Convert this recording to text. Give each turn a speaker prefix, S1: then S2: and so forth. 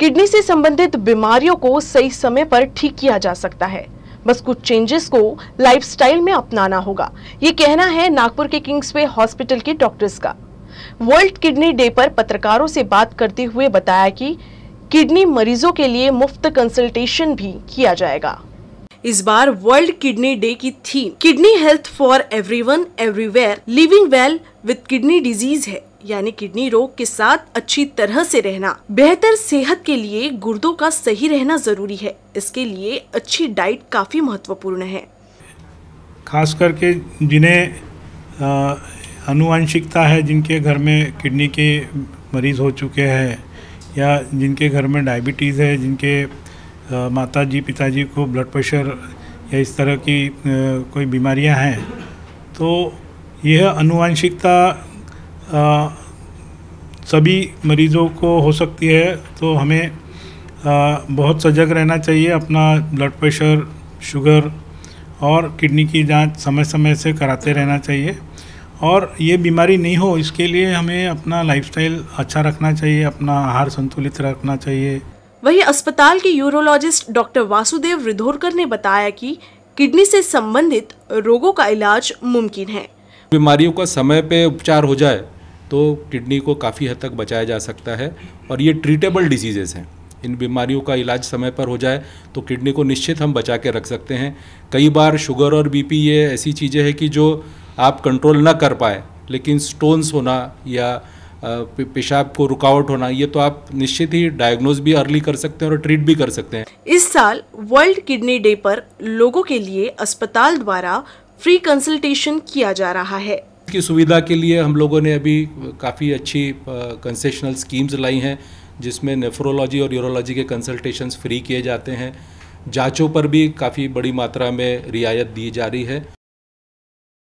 S1: kidney से संबंधित बीमारियों को सही समय पर ठीक किया जा सकता है बस कुछ चेंजेस को लाइफस्टाइल में अपनाना होगा ये कहना है नागपुर के किंग्सवे हॉस्पिटल के डॉक्टर्स का वर्ल्ड किडनी डे पर पत्रकारों से बात करते हुए बताया कि किडनी मरीजों के लिए मुफ्त कंसल्टेशन भी किया जाएगा इस बार वर्ल्ड किडनी डे की theme kidney health for everyone everywhere living well with kidney disease है यानी किडनी रोग के साथ अच्छी तरह से रहना बेहतर सेहत के लिए गुर्दों का सही रहना जरूरी है इसके लिए अच्छी डाइट काफी महत्वपूर्ण है
S2: खास करके जिन्हें अनुवांशिकता है जिनके घर में किडनी के मरीज हो चुके हैं या जिनके घर में डायबिटीज़ है जिनके माता जी पिताजी को ब्लड प्रेशर या इस तरह की कोई बीमारियां हैं तो यह अनुवांशिकता सभी मरीज़ों को हो सकती है तो हमें बहुत सजग रहना चाहिए अपना ब्लड प्रेशर शुगर और किडनी की जांच समय समय से कराते रहना चाहिए और ये बीमारी नहीं हो इसके लिए हमें अपना लाइफस्टाइल अच्छा रखना चाहिए अपना आहार संतुलित रखना चाहिए
S1: वहीं अस्पताल के यूरोलॉजिस्ट डॉक्टर वासुदेव रिधोरकर ने बताया कि किडनी से संबंधित रोगों का इलाज मुमकिन है
S3: बीमारियों का समय पे उपचार हो जाए तो किडनी को काफ़ी हद तक बचाया जा सकता है और ये ट्रीटेबल डिजीजेज़ हैं इन बीमारियों का इलाज समय पर हो जाए तो किडनी को निश्चित हम बचा के रख सकते हैं कई बार शुगर और बीपी ये ऐसी चीज़ें हैं कि जो आप कंट्रोल ना कर पाए लेकिन स्टोन्स होना या पेशाब को रुकावट होना ये तो आप निश्चित ही डायग्नोज भी अर्ली कर सकते हैं और ट्रीट भी कर सकते हैं
S1: इस साल वर्ल्ड किडनी डे पर लोगों के लिए अस्पताल द्वारा फ्री कंसल्टेशन किया जा रहा है
S3: की सुविधा के लिए हम लोगों ने अभी काफ़ी अच्छी कंसेशनल स्कीम्स लाई हैं जिसमें नेफ्रोलॉजी और यूरोलॉजी के कंसल्टेशंस फ्री किए जाते हैं जांचों पर भी काफ़ी बड़ी मात्रा में रियायत दी जा रही है